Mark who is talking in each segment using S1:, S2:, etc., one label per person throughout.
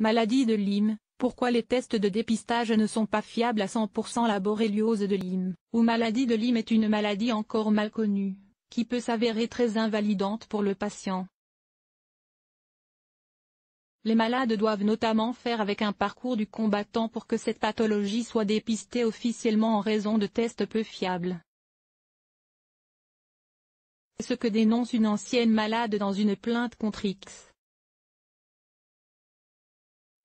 S1: Maladie de Lyme, pourquoi les tests de dépistage ne sont pas fiables à 100% La boréliose de Lyme, ou maladie de Lyme est une maladie encore mal connue, qui peut s'avérer très invalidante pour le patient. Les malades doivent notamment faire avec un parcours du combattant pour que cette pathologie soit dépistée officiellement en raison de tests peu fiables. ce que dénonce une ancienne malade dans une plainte contre X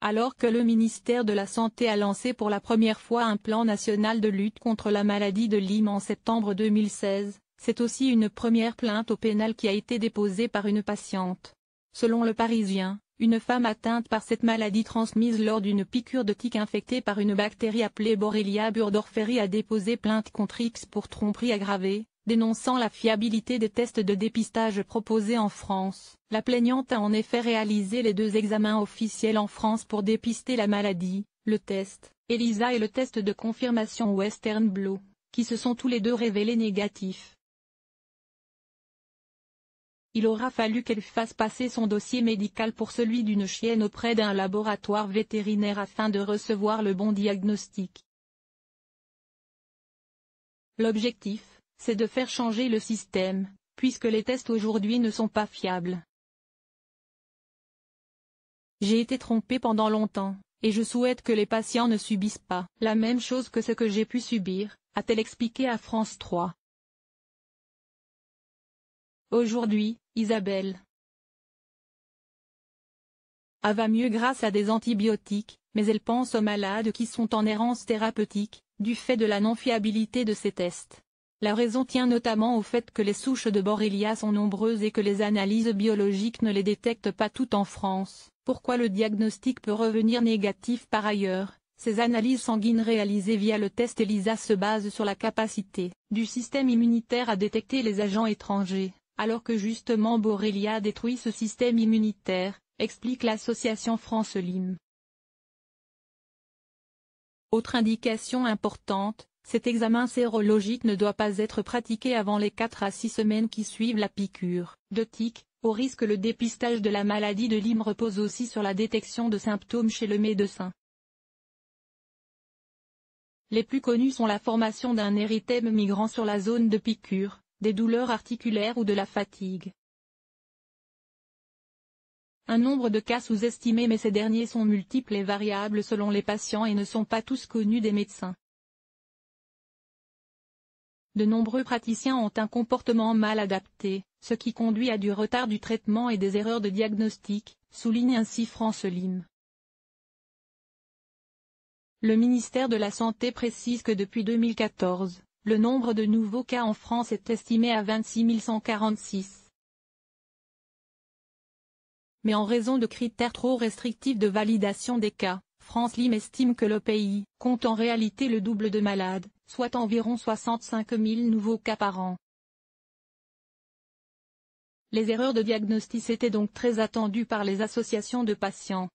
S1: alors que le ministère de la Santé a lancé pour la première fois un plan national de lutte contre la maladie de Lyme en septembre 2016, c'est aussi une première plainte au pénal qui a été déposée par une patiente. Selon le Parisien, une femme atteinte par cette maladie transmise lors d'une piqûre de tique infectée par une bactérie appelée Borrelia burdorferi a déposé plainte contre X pour tromperie aggravée, dénonçant la fiabilité des tests de dépistage proposés en France. La plaignante a en effet réalisé les deux examens officiels en France pour dépister la maladie, le test ELISA et le test de confirmation Western Blue, qui se sont tous les deux révélés négatifs. Il aura fallu qu'elle fasse passer son dossier médical pour celui d'une chienne auprès d'un laboratoire vétérinaire afin de recevoir le bon diagnostic. L'objectif c'est de faire changer le système, puisque les tests aujourd'hui ne sont pas fiables. J'ai été trompée pendant longtemps, et je souhaite que les patients ne subissent pas la même chose que ce que j'ai pu subir, a-t-elle expliqué à France 3. Aujourd'hui, Isabelle a va mieux grâce à des antibiotiques, mais elle pense aux malades qui sont en errance thérapeutique, du fait de la non-fiabilité de ces tests. La raison tient notamment au fait que les souches de Borrelia sont nombreuses et que les analyses biologiques ne les détectent pas toutes en France. Pourquoi le diagnostic peut revenir négatif par ailleurs Ces analyses sanguines réalisées via le test ELISA se basent sur la capacité du système immunitaire à détecter les agents étrangers, alors que justement Borrelia détruit ce système immunitaire, explique l'association France Lim. Autre indication importante, cet examen sérologique ne doit pas être pratiqué avant les 4 à 6 semaines qui suivent la piqûre. De tic, au risque le dépistage de la maladie de Lyme repose aussi sur la détection de symptômes chez le médecin. Les plus connus sont la formation d'un érythème migrant sur la zone de piqûre, des douleurs articulaires ou de la fatigue. Un nombre de cas sous estimés mais ces derniers sont multiples et variables selon les patients et ne sont pas tous connus des médecins. De nombreux praticiens ont un comportement mal adapté, ce qui conduit à du retard du traitement et des erreurs de diagnostic, souligne ainsi France Lim. Le ministère de la Santé précise que depuis 2014, le nombre de nouveaux cas en France est estimé à 26 146. Mais en raison de critères trop restrictifs de validation des cas, France Lim estime que le pays compte en réalité le double de malades, soit environ 65 000 nouveaux cas par an. Les erreurs de diagnostic étaient donc très attendues par les associations de patients.